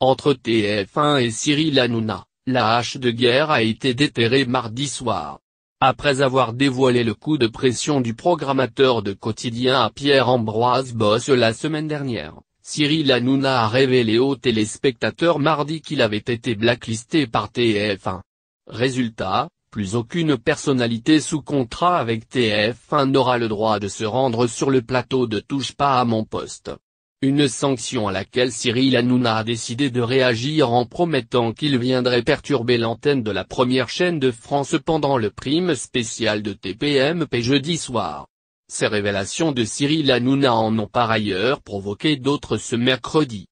Entre TF1 et Cyril Hanouna, la hache de guerre a été déterrée mardi soir. Après avoir dévoilé le coup de pression du programmateur de quotidien à Pierre-Ambroise Boss la semaine dernière, Cyril Hanouna a révélé aux téléspectateurs mardi qu'il avait été blacklisté par TF1. Résultat, plus aucune personnalité sous contrat avec TF1 n'aura le droit de se rendre sur le plateau de Touche pas à mon poste. Une sanction à laquelle Cyril Hanouna a décidé de réagir en promettant qu'il viendrait perturber l'antenne de la première chaîne de France pendant le prime spécial de TPMP jeudi soir. Ces révélations de Cyril Hanouna en ont par ailleurs provoqué d'autres ce mercredi.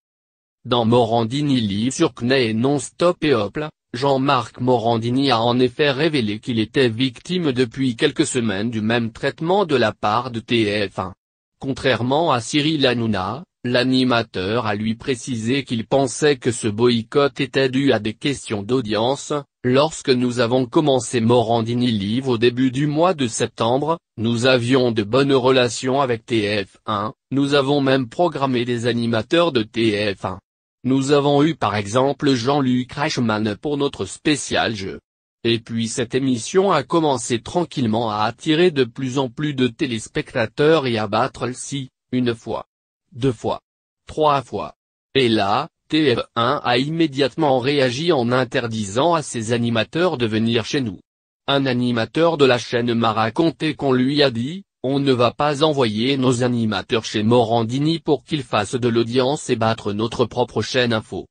Dans Morandini Live sur CNE et Non-Stop et Hopla, Jean-Marc Morandini a en effet révélé qu'il était victime depuis quelques semaines du même traitement de la part de TF1. Contrairement à Cyril Hanouna, L'animateur a lui précisé qu'il pensait que ce boycott était dû à des questions d'audience, lorsque nous avons commencé Morandini Live au début du mois de septembre, nous avions de bonnes relations avec TF1, nous avons même programmé des animateurs de TF1. Nous avons eu par exemple Jean-Luc Reichmann pour notre spécial jeu. Et puis cette émission a commencé tranquillement à attirer de plus en plus de téléspectateurs et à battre le si, une fois deux fois, trois fois. Et là, TF1 a immédiatement réagi en interdisant à ses animateurs de venir chez nous. Un animateur de la chaîne m'a raconté qu'on lui a dit, on ne va pas envoyer nos animateurs chez Morandini pour qu'ils fassent de l'audience et battre notre propre chaîne info.